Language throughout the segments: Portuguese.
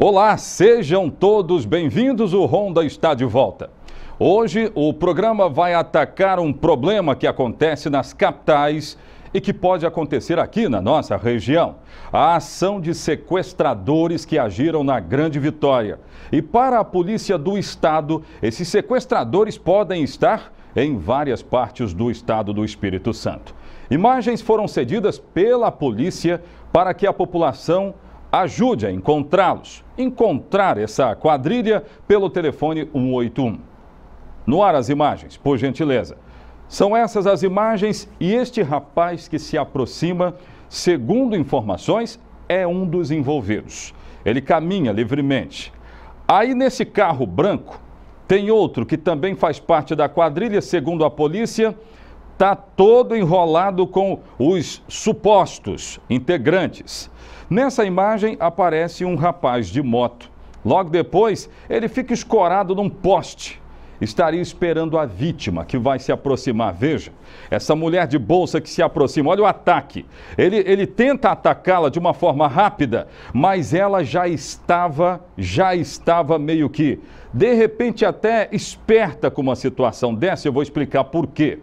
Olá, sejam todos bem-vindos. O Ronda está de volta. Hoje o programa vai atacar um problema que acontece nas capitais e que pode acontecer aqui na nossa região. A ação de sequestradores que agiram na Grande Vitória. E para a Polícia do Estado, esses sequestradores podem estar em várias partes do estado do Espírito Santo. Imagens foram cedidas pela polícia para que a população Ajude a encontrá-los. Encontrar essa quadrilha pelo telefone 181. No ar as imagens, por gentileza. São essas as imagens e este rapaz que se aproxima, segundo informações, é um dos envolvidos. Ele caminha livremente. Aí nesse carro branco tem outro que também faz parte da quadrilha, segundo a polícia, está todo enrolado com os supostos integrantes. Nessa imagem aparece um rapaz de moto. Logo depois, ele fica escorado num poste. Estaria esperando a vítima que vai se aproximar. Veja, essa mulher de bolsa que se aproxima, olha o ataque. Ele, ele tenta atacá-la de uma forma rápida, mas ela já estava, já estava meio que, de repente, até esperta com uma situação dessa. Eu vou explicar por quê.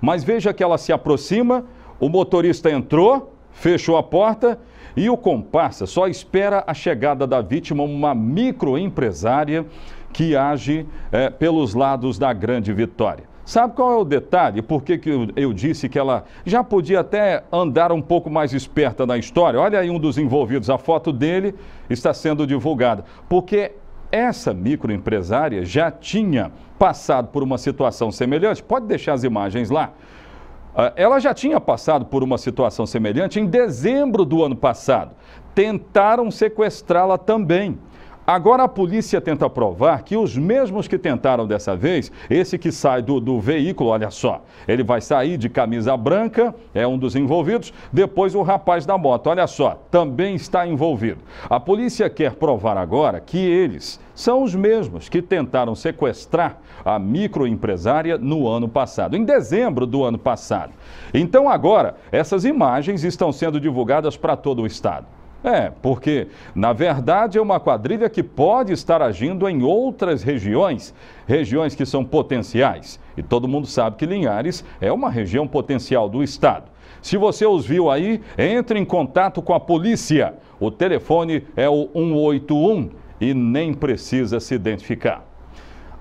Mas veja que ela se aproxima, o motorista entrou, fechou a porta e o comparsa só espera a chegada da vítima, uma microempresária que age é, pelos lados da Grande Vitória. Sabe qual é o detalhe? Por que, que eu, eu disse que ela já podia até andar um pouco mais esperta na história? Olha aí um dos envolvidos, a foto dele está sendo divulgada. Porque essa microempresária já tinha passado por uma situação semelhante. Pode deixar as imagens lá. Ah, ela já tinha passado por uma situação semelhante em dezembro do ano passado. Tentaram sequestrá-la também. Agora a polícia tenta provar que os mesmos que tentaram dessa vez, esse que sai do, do veículo, olha só, ele vai sair de camisa branca, é um dos envolvidos, depois o rapaz da moto, olha só, também está envolvido. A polícia quer provar agora que eles são os mesmos que tentaram sequestrar a microempresária no ano passado, em dezembro do ano passado. Então agora, essas imagens estão sendo divulgadas para todo o estado. É, porque, na verdade, é uma quadrilha que pode estar agindo em outras regiões, regiões que são potenciais. E todo mundo sabe que Linhares é uma região potencial do Estado. Se você os viu aí, entre em contato com a polícia. O telefone é o 181 e nem precisa se identificar.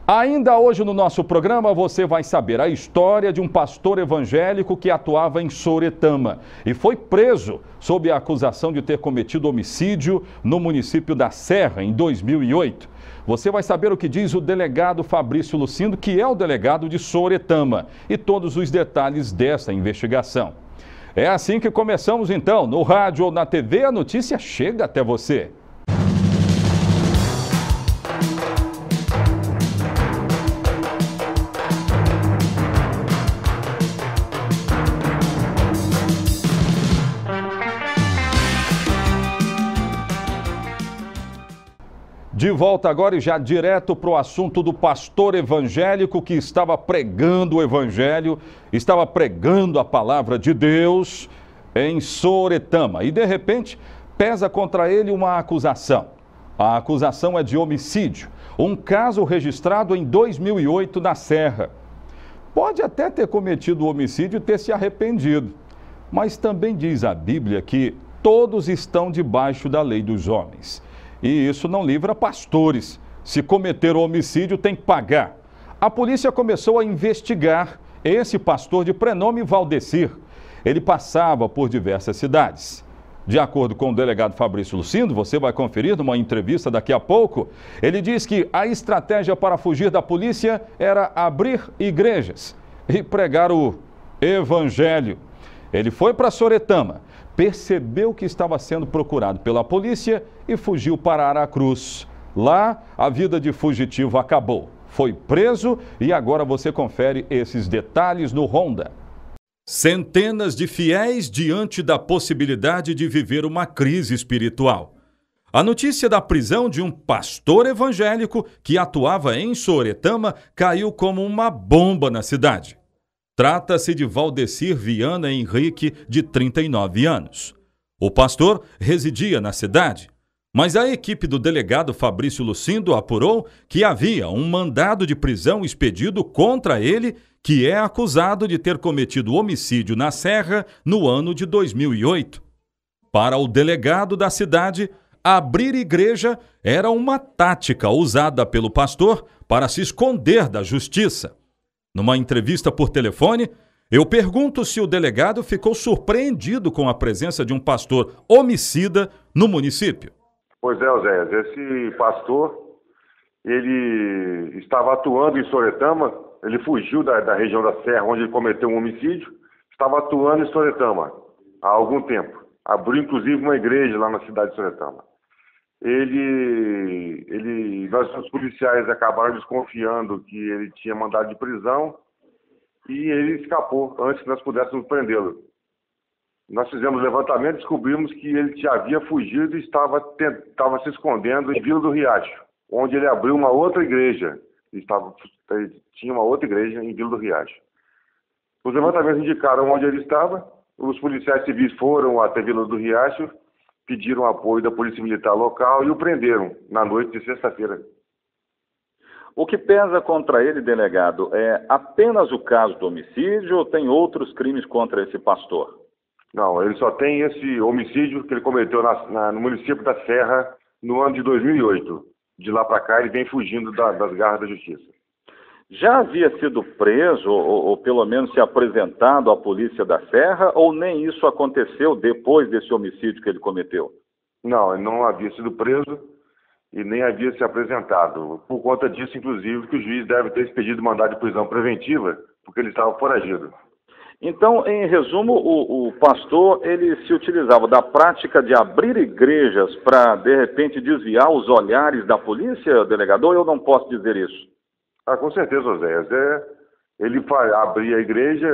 Ainda hoje no nosso programa você vai saber a história de um pastor evangélico que atuava em Soretama e foi preso sob a acusação de ter cometido homicídio no município da Serra em 2008. Você vai saber o que diz o delegado Fabrício Lucindo, que é o delegado de Soretama, e todos os detalhes dessa investigação. É assim que começamos então, no rádio ou na TV, a notícia chega até você. De volta agora e já direto para o assunto do pastor evangélico que estava pregando o evangelho, estava pregando a palavra de Deus em Soretama. E de repente pesa contra ele uma acusação. A acusação é de homicídio, um caso registrado em 2008 na Serra. Pode até ter cometido o homicídio e ter se arrependido, mas também diz a Bíblia que todos estão debaixo da lei dos homens. E isso não livra pastores. Se cometer o homicídio, tem que pagar. A polícia começou a investigar esse pastor de prenome Valdecir. Ele passava por diversas cidades. De acordo com o delegado Fabrício Lucindo, você vai conferir numa entrevista daqui a pouco, ele diz que a estratégia para fugir da polícia era abrir igrejas e pregar o evangelho. Ele foi para Soretama, percebeu que estava sendo procurado pela polícia e fugiu para Aracruz. Lá, a vida de fugitivo acabou. Foi preso e agora você confere esses detalhes no Honda. Centenas de fiéis diante da possibilidade de viver uma crise espiritual. A notícia da prisão de um pastor evangélico que atuava em Soretama caiu como uma bomba na cidade. Trata-se de Valdecir Viana Henrique, de 39 anos. O pastor residia na cidade, mas a equipe do delegado Fabrício Lucindo apurou que havia um mandado de prisão expedido contra ele, que é acusado de ter cometido homicídio na Serra no ano de 2008. Para o delegado da cidade, abrir igreja era uma tática usada pelo pastor para se esconder da justiça numa entrevista por telefone, eu pergunto se o delegado ficou surpreendido com a presença de um pastor homicida no município. Pois é, Oséias, esse pastor, ele estava atuando em Soretama, ele fugiu da, da região da Serra onde ele cometeu um homicídio, estava atuando em Soretama há algum tempo. Abriu inclusive uma igreja lá na cidade de Soretama ele, ele, nós, os policiais acabaram desconfiando que ele tinha mandado de prisão e ele escapou antes que nós pudéssemos prendê-lo. Nós fizemos levantamento, descobrimos que ele já havia fugido e estava, estava se escondendo em Vila do Riacho, onde ele abriu uma outra igreja. estava, tinha uma outra igreja em Vila do Riacho. Os levantamentos indicaram onde ele estava, os policiais civis foram até Vila do Riacho pediram apoio da Polícia Militar local e o prenderam na noite de sexta-feira. O que pesa contra ele, delegado, é apenas o caso do homicídio ou tem outros crimes contra esse pastor? Não, ele só tem esse homicídio que ele cometeu na, na, no município da Serra no ano de 2008. De lá para cá, ele vem fugindo da, das garras da justiça já havia sido preso ou, ou, pelo menos se apresentado à polícia da Serra ou nem isso aconteceu depois desse homicídio que ele cometeu? Não, ele não havia sido preso e nem havia se apresentado. Por conta disso, inclusive, que o juiz deve ter expedido mandado de prisão preventiva porque ele estava foragido. Então, em resumo, o, o pastor ele se utilizava da prática de abrir igrejas para de repente desviar os olhares da polícia, delegado. eu não posso dizer isso? Ah, com certeza, Oséias. É, ele abria a igreja,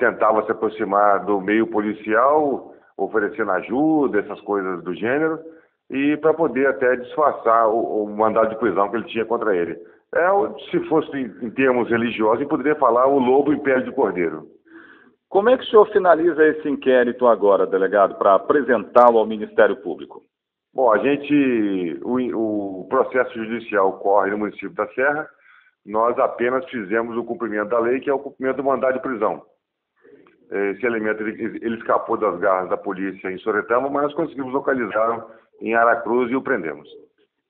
tentava se aproximar do meio policial, oferecendo ajuda, essas coisas do gênero, e para poder até disfarçar o, o, mandado de prisão que ele tinha contra ele. É, se fosse em, termos religiosos, ele poderia falar o lobo em pele de cordeiro. Como é que o senhor finaliza esse inquérito agora, delegado, para apresentá-lo ao Ministério Público? Bom, a gente, o, o processo judicial corre no município da Serra, nós apenas fizemos o cumprimento da lei, que é o cumprimento do mandado de prisão. Esse elemento ele, ele escapou das garras da polícia em Soretama, mas nós conseguimos localizá-lo em Aracruz e o prendemos.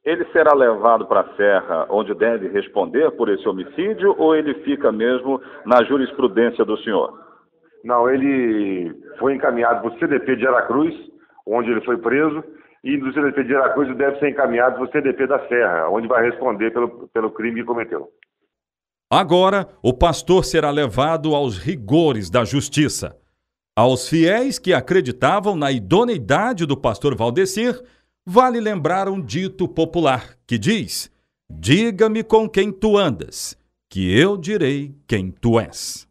Ele será levado para a Serra, onde deve responder por esse homicídio, ou ele fica mesmo na jurisprudência do senhor? Não, ele foi encaminhado para o CDP de Aracruz, onde ele foi preso, e Indústria de Defesa de coisa deve ser encaminhado ao CDP da Serra, onde vai responder pelo, pelo crime que cometeu. Agora, o pastor será levado aos rigores da justiça. Aos fiéis que acreditavam na idoneidade do pastor Valdecir, vale lembrar um dito popular que diz: Diga-me com quem tu andas, que eu direi quem tu és.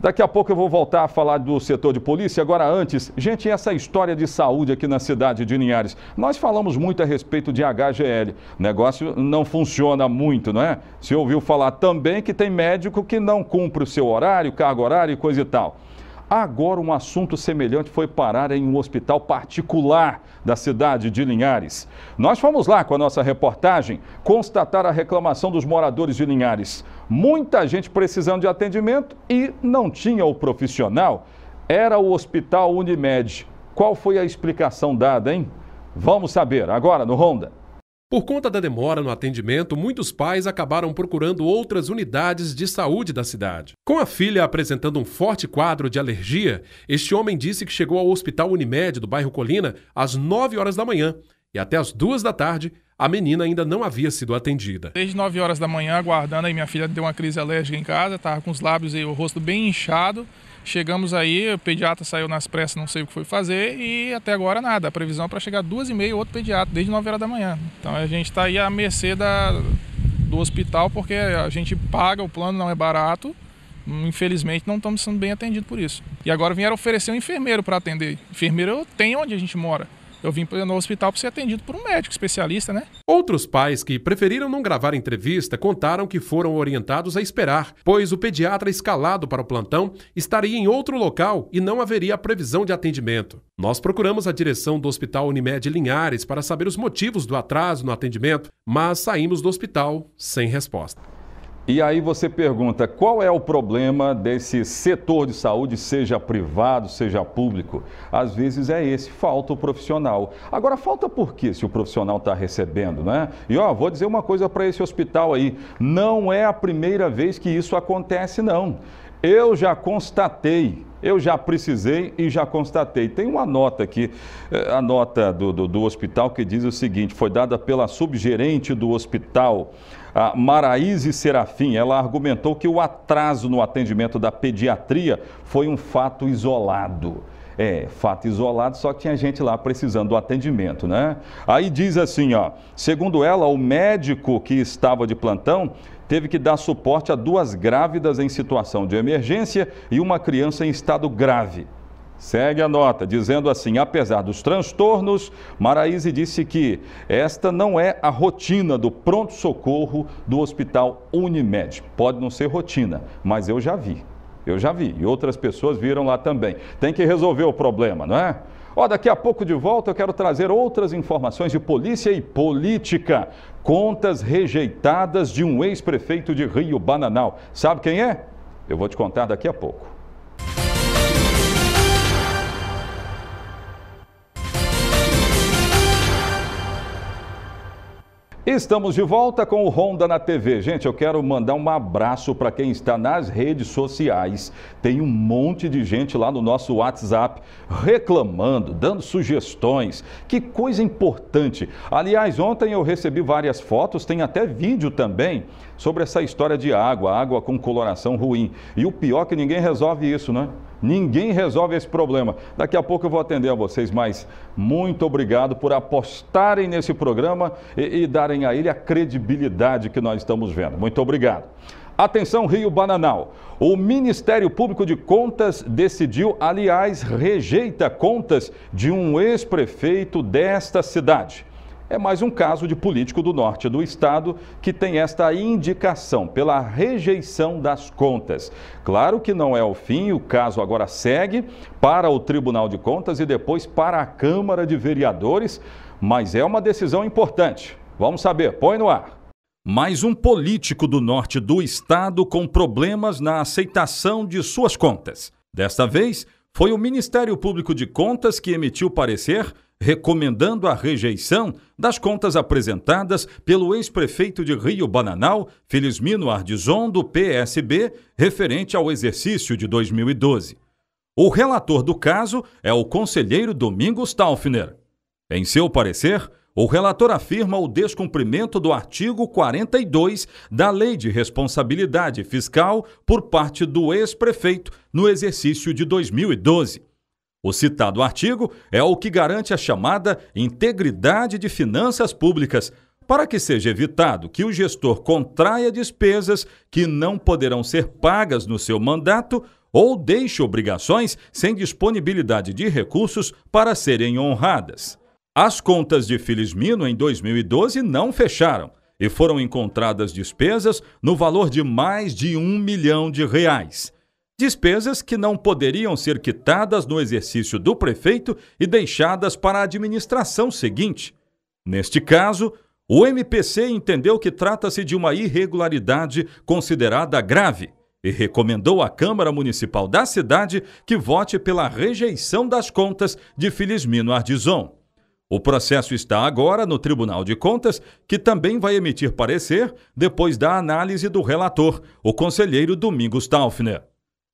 Daqui a pouco eu vou voltar a falar do setor de polícia. Agora, antes, gente, essa história de saúde aqui na cidade de Linhares. Nós falamos muito a respeito de HGL. O negócio não funciona muito, não é? Se ouviu falar também que tem médico que não cumpre o seu horário, carga horária e coisa e tal. Agora, um assunto semelhante foi parar em um hospital particular da cidade de Linhares. Nós fomos lá com a nossa reportagem constatar a reclamação dos moradores de Linhares. Muita gente precisando de atendimento e não tinha o profissional. Era o Hospital Unimed. Qual foi a explicação dada, hein? Vamos saber agora no Ronda. Por conta da demora no atendimento, muitos pais acabaram procurando outras unidades de saúde da cidade. Com a filha apresentando um forte quadro de alergia, este homem disse que chegou ao Hospital Unimed do bairro Colina às 9 horas da manhã e até as duas da tarde a menina ainda não havia sido atendida. Desde 9 horas da manhã, aguardando, aí minha filha deu uma crise alérgica em casa, estava com os lábios e o rosto bem inchado. Chegamos aí, o pediatra saiu nas pressas, não sei o que foi fazer, e até agora nada. A previsão é para chegar duas e meia, outro pediatra, desde 9 horas da manhã. Então a gente está aí à mercê da, do hospital, porque a gente paga, o plano não é barato. Infelizmente não estamos sendo bem atendidos por isso. E agora vieram oferecer um enfermeiro para atender. Enfermeiro tem onde a gente mora. Eu vim no hospital para ser atendido por um médico especialista, né? Outros pais que preferiram não gravar entrevista contaram que foram orientados a esperar, pois o pediatra escalado para o plantão estaria em outro local e não haveria previsão de atendimento. Nós procuramos a direção do Hospital Unimed Linhares para saber os motivos do atraso no atendimento, mas saímos do hospital sem resposta. E aí você pergunta, qual é o problema desse setor de saúde, seja privado, seja público? Às vezes é esse, falta o profissional. Agora, falta por quê se o profissional está recebendo, né? E ó, vou dizer uma coisa para esse hospital aí, não é a primeira vez que isso acontece, não. Eu já constatei, eu já precisei e já constatei. Tem uma nota aqui, eh, a nota do, do, do hospital que diz o seguinte: foi dada pela subgerente do hospital, a Maraíse Serafim. Ela argumentou que o atraso no atendimento da pediatria foi um fato isolado. É, fato isolado, só que tinha gente lá precisando do atendimento, né? Aí diz assim, ó, segundo ela, o médico que estava de plantão teve que dar suporte a duas grávidas em situação de emergência e uma criança em estado grave. Segue a nota, dizendo assim: apesar dos transtornos, Maraíse disse que esta não é a rotina do pronto-socorro do Hospital Unimed. Pode não ser rotina, mas eu já vi. Eu já vi, e outras pessoas viram lá também. Tem que resolver o problema, não é? Ó, daqui a pouco de volta eu quero trazer outras informações de polícia e política. Contas rejeitadas de um ex-prefeito de Rio Bananal. Sabe quem é? Eu vou te contar daqui a pouco. Estamos de volta com o Honda na TV. Gente, eu quero mandar um abraço para quem está nas redes sociais. Tem um monte de gente lá no nosso WhatsApp reclamando, dando sugestões. Que coisa importante. Aliás, ontem eu recebi várias fotos, tem até vídeo também sobre essa história de água, água com coloração ruim. E o pior é que ninguém resolve isso, não é? Ninguém resolve esse problema. Daqui a pouco eu vou atender a vocês, mas muito obrigado por apostarem nesse programa e, e darem a ele a credibilidade que nós estamos vendo. Muito obrigado. Atenção, Rio Bananal. O Ministério Público de Contas decidiu, aliás, rejeita contas de um ex-prefeito desta cidade. É mais um caso de político do norte do estado que tem esta indicação pela rejeição das contas. Claro que não é o fim, o caso agora segue para o Tribunal de Contas e depois para a Câmara de Vereadores, mas é uma decisão importante. Vamos saber, põe no ar. Mais um político do norte do estado com problemas na aceitação de suas contas. Desta vez, foi o Ministério Público de Contas que emitiu parecer recomendando a rejeição das contas apresentadas pelo ex-prefeito de Rio Bananal, Felizmino Ardizon, do PSB, referente ao exercício de 2012. O relator do caso é o conselheiro Domingos Taufner. Em seu parecer, o relator afirma o descumprimento do artigo 42 da Lei de Responsabilidade Fiscal por parte do ex-prefeito no exercício de 2012. O citado artigo é o que garante a chamada integridade de finanças públicas, para que seja evitado que o gestor contraia despesas que não poderão ser pagas no seu mandato ou deixe obrigações sem disponibilidade de recursos para serem honradas. As contas de Felizmino em 2012 não fecharam e foram encontradas despesas no valor de mais de um milhão de reais. Despesas que não poderiam ser quitadas no exercício do prefeito e deixadas para a administração seguinte. Neste caso, o MPC entendeu que trata-se de uma irregularidade considerada grave e recomendou à Câmara Municipal da cidade que vote pela rejeição das contas de Felizmino Ardizon. O processo está agora no Tribunal de Contas, que também vai emitir parecer depois da análise do relator, o conselheiro Domingos Taufner.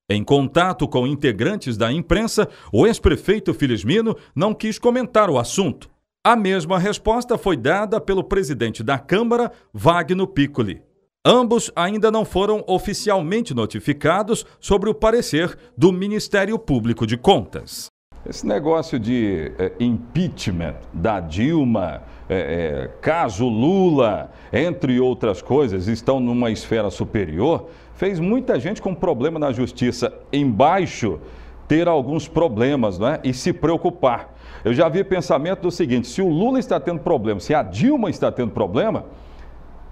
Em contato com integrantes da imprensa, o ex-prefeito Felizmino não quis comentar o assunto. A mesma resposta foi dada pelo presidente da Câmara, Wagner Piccoli. Ambos ainda não foram oficialmente notificados sobre o parecer do Ministério Público de Contas. Esse negócio de é, impeachment da Dilma, é, é, caso Lula, entre outras coisas, estão numa esfera superior, fez muita gente com problema na justiça embaixo ter alguns problemas é, e se preocupar. Eu já vi pensamento do seguinte: se o Lula está tendo problema, se a Dilma está tendo problema,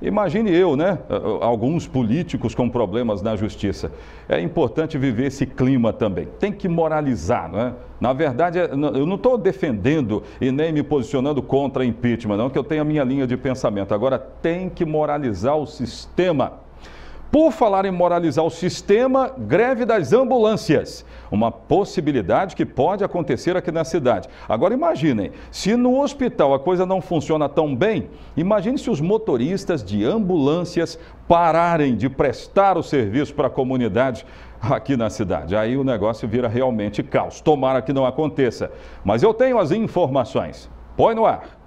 Imagine eu, né? Eh, eh, alguns políticos com problemas na justiça. É importante viver esse clima também. Tem que moralizar, não é? Na verdade, é, eu não estou defendendo e nem me posicionando contra impeachment, não, que eu tenho a minha linha de pensamento. Agora, tem que moralizar o sistema por falar em moralizar o sistema, greve das ambulâncias. Uma possibilidade que pode acontecer aqui na cidade. Agora imaginem, se no hospital a coisa não funciona tão bem, imagine se os motoristas de ambulâncias pararem de prestar o serviço para a comunidade aqui na cidade. Aí o negócio vira realmente caos. Tomara que não aconteça. Mas eu tenho as informações. Põe no ar.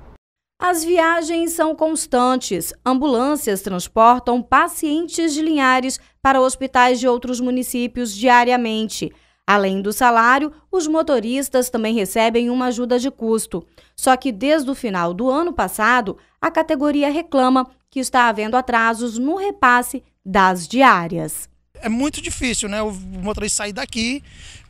As viagens são constantes. Ambulâncias transportam pacientes de Linhares para hospitais de outros municípios diariamente. Além do salário, os motoristas também recebem uma ajuda de custo. Só que desde o final do ano passado, a categoria reclama que está havendo atrasos no repasse das diárias. É muito difícil, né? O motorista sair daqui,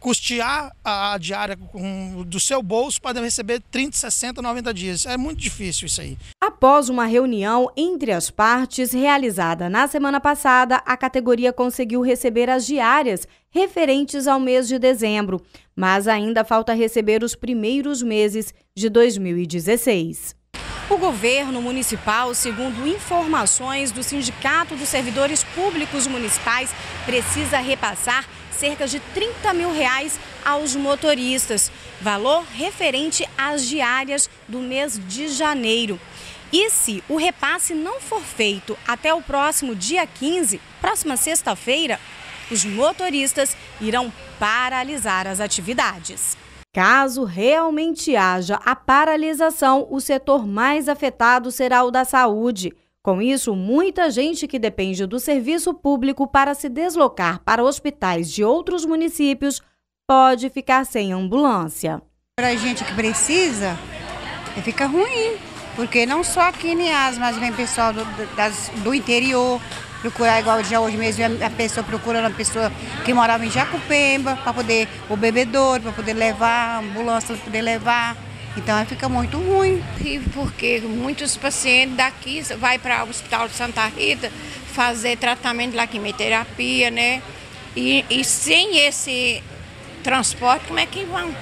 custear a diária com, do seu bolso para receber 30, 60, 90 dias. É muito difícil isso aí. Após uma reunião entre as partes realizada na semana passada, a categoria conseguiu receber as diárias referentes ao mês de dezembro, mas ainda falta receber os primeiros meses de 2016. O governo municipal, segundo informações do Sindicato dos Servidores Públicos Municipais, precisa repassar cerca de 30 mil reais aos motoristas, valor referente às diárias do mês de janeiro. E se o repasse não for feito até o próximo dia 15, próxima sexta-feira, os motoristas irão paralisar as atividades. Caso realmente haja a paralisação, o setor mais afetado será o da saúde. Com isso, muita gente que depende do serviço público para se deslocar para hospitais de outros municípios pode ficar sem ambulância. Para a gente que precisa, fica ruim, porque não só aqui em Nias, mas vem pessoal do, do, das, do interior procurar, igual já hoje mesmo, a pessoa procurando a pessoa que morava em Jacupemba, para poder, o bebedouro, para poder levar, a ambulância para poder levar. Então fica muito ruim. E porque muitos pacientes daqui vai para o Hospital de Santa Rita fazer tratamento de quimioterapia, né? E, e sem esse transporte, como é que vão?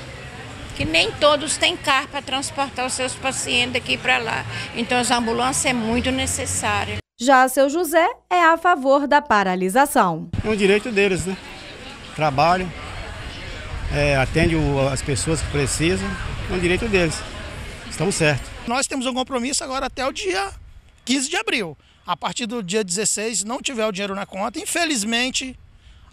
que nem todos têm carro para transportar os seus pacientes daqui para lá. Então, as ambulâncias é muito necessária. Já seu José é a favor da paralisação. É um direito deles, né? Trabalho, é, atende as pessoas que precisam. É um direito deles. Estamos certos. Nós temos um compromisso agora até o dia 15 de abril. A partir do dia 16, não tiver o dinheiro na conta, infelizmente,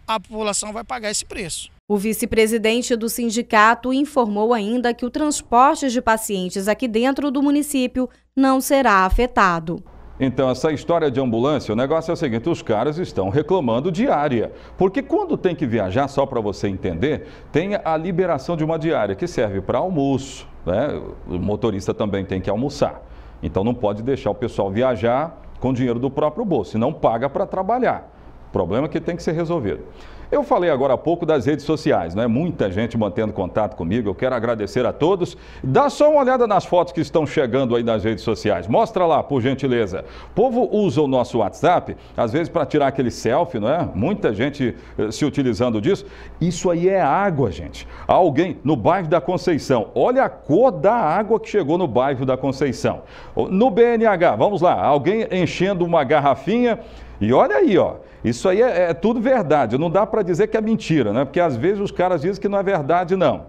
a população vai pagar esse preço. O vice-presidente do sindicato informou ainda que o transporte de pacientes aqui dentro do município não será afetado. Então, essa história de ambulância, o negócio é o seguinte: os caras estão reclamando diária. Porque quando tem que viajar, só para você entender, tem a liberação de uma diária que serve para almoço. Né? O motorista também tem que almoçar. Então, não pode deixar o pessoal viajar com dinheiro do próprio bolso, senão paga para trabalhar. O problema é que tem que ser resolvido. Eu falei agora há pouco das redes sociais, né? Muita gente mantendo contato comigo. Eu quero agradecer a todos. Dá só uma olhada nas fotos que estão chegando aí nas redes sociais. Mostra lá, por gentileza. O povo usa o nosso WhatsApp, às vezes, para tirar aquele selfie, não é? Muita gente eh, se utilizando disso. Isso aí é água, gente. Alguém no bairro da Conceição. Olha a cor da água que chegou no bairro da Conceição. No BNH, vamos lá. Alguém enchendo uma garrafinha e olha aí, ó, isso aí é, é tudo verdade, não dá para dizer que é mentira, né? Porque às vezes os caras dizem que não é verdade, não.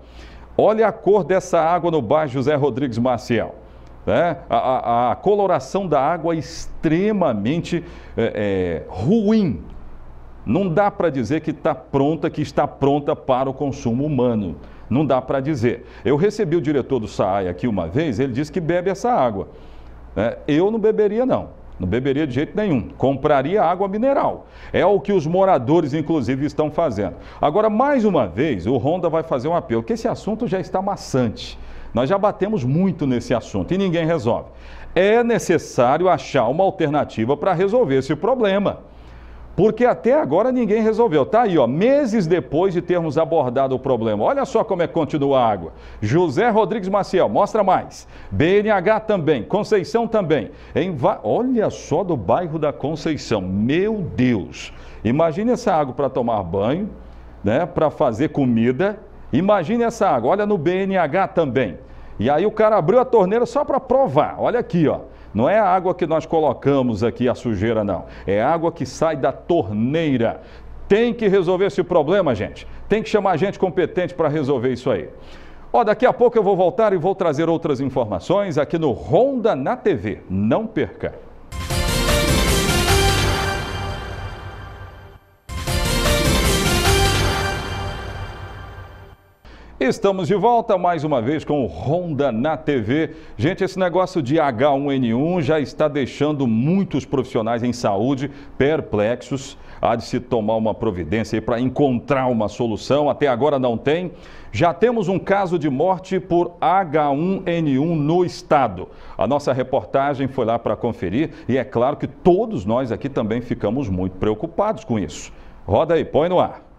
Olha a cor dessa água no bairro José Rodrigues Maciel. Né? A, a, a coloração da água é extremamente é, é, ruim. Não dá para dizer que está pronta, que está pronta para o consumo humano. Não dá para dizer. Eu recebi o diretor do SAAI aqui uma vez, ele disse que bebe essa água. Né? Eu não beberia, não. Não beberia de jeito nenhum. Compraria água mineral. É o que os moradores, inclusive, estão fazendo. Agora, mais uma vez, o Honda vai fazer um apelo, que esse assunto já está maçante. Nós já batemos muito nesse assunto e ninguém resolve. É necessário achar uma alternativa para resolver esse problema. Porque até agora ninguém resolveu. Tá aí, ó, meses depois de termos abordado o problema. Olha só como é que continua a água. José Rodrigues Maciel, mostra mais. BNH também, Conceição também. Em va... Olha só do bairro da Conceição. Meu Deus. Imagine essa água para tomar banho, né, para fazer comida. Imagine essa água. Olha no BNH também. E aí o cara abriu a torneira só para provar. Olha aqui, ó. Não é a água que nós colocamos aqui, a sujeira, não. É água que sai da torneira. Tem que resolver esse problema, gente. Tem que chamar gente competente para resolver isso aí. Ó, daqui a pouco eu vou voltar e vou trazer outras informações aqui no Ronda na TV. Não perca. Estamos de volta mais uma vez com o Ronda na TV. Gente, esse negócio de H1N1 já está deixando muitos profissionais em saúde perplexos. Há de se tomar uma providência para encontrar uma solução. Até agora não tem. Já temos um caso de morte por H1N1 no estado. A nossa reportagem foi lá para conferir e é claro que todos nós aqui também ficamos muito preocupados com isso. Roda aí, põe no ar.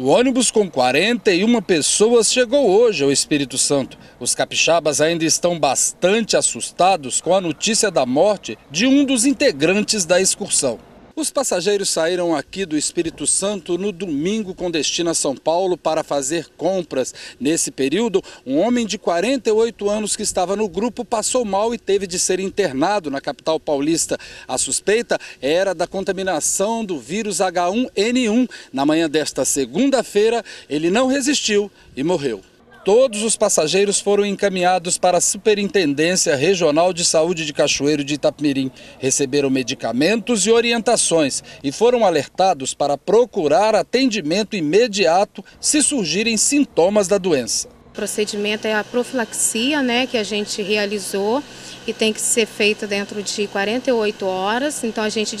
O ônibus com 41 pessoas chegou hoje ao Espírito Santo. Os capixabas ainda estão bastante assustados com a notícia da morte de um dos integrantes da excursão. Os passageiros saíram aqui do Espírito Santo no domingo com destino a São Paulo para fazer compras. Nesse período, um homem de 48 anos que estava no grupo passou mal e teve de ser internado na capital paulista. A suspeita era da contaminação do vírus H1N1. Na manhã desta segunda-feira, ele não resistiu e morreu. Todos os passageiros foram encaminhados para a Superintendência Regional de Saúde de Cachoeiro de Itapemirim. Receberam medicamentos e orientações e foram alertados para procurar atendimento imediato se surgirem sintomas da doença procedimento é a profilaxia, né, que a gente realizou e tem que ser feita dentro de 48 horas. Então a gente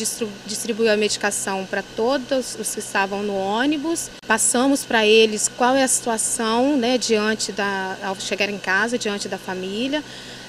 distribuiu a medicação para todos os que estavam no ônibus. Passamos para eles qual é a situação, né, diante da ao chegar em casa, diante da família,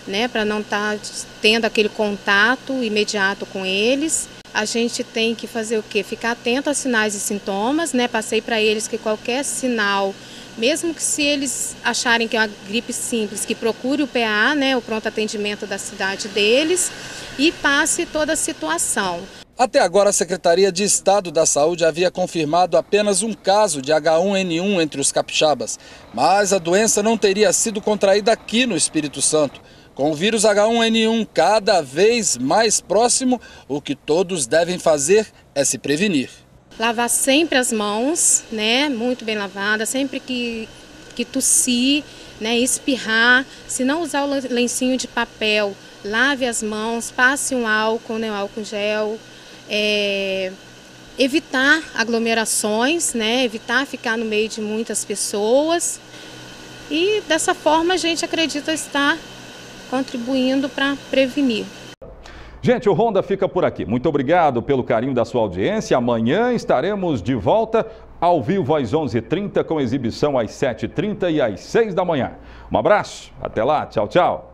né, para não estar tá tendo aquele contato imediato com eles a gente tem que fazer o quê? Ficar atento aos sinais e sintomas, né? Passei para eles que qualquer sinal mesmo que se eles acharem que é uma gripe simples, que procure o PA, né, o pronto atendimento da cidade deles, e passe toda a situação. Até agora, a Secretaria de Estado da Saúde havia confirmado apenas um caso de H1N1 entre os capixabas, mas a doença não teria sido contraída aqui no Espírito Santo. Com o vírus H1N1 cada vez mais próximo, o que todos devem fazer é se prevenir lavar sempre as mãos, né? Muito bem lavada, sempre que, que tossir, né? Espirrar, se não usar o lencinho de papel, lave as mãos, passe um álcool, né? Um álcool gel. É, evitar aglomerações, né? Evitar ficar no meio de muitas pessoas. E dessa forma a gente acredita estar contribuindo para prevenir. Gente, o Ronda fica por aqui. Muito obrigado pelo carinho da sua audiência. Amanhã estaremos de volta ao vivo às 11h30, com exibição às 7h30 e às 6 da manhã. Um abraço, até lá, tchau, tchau.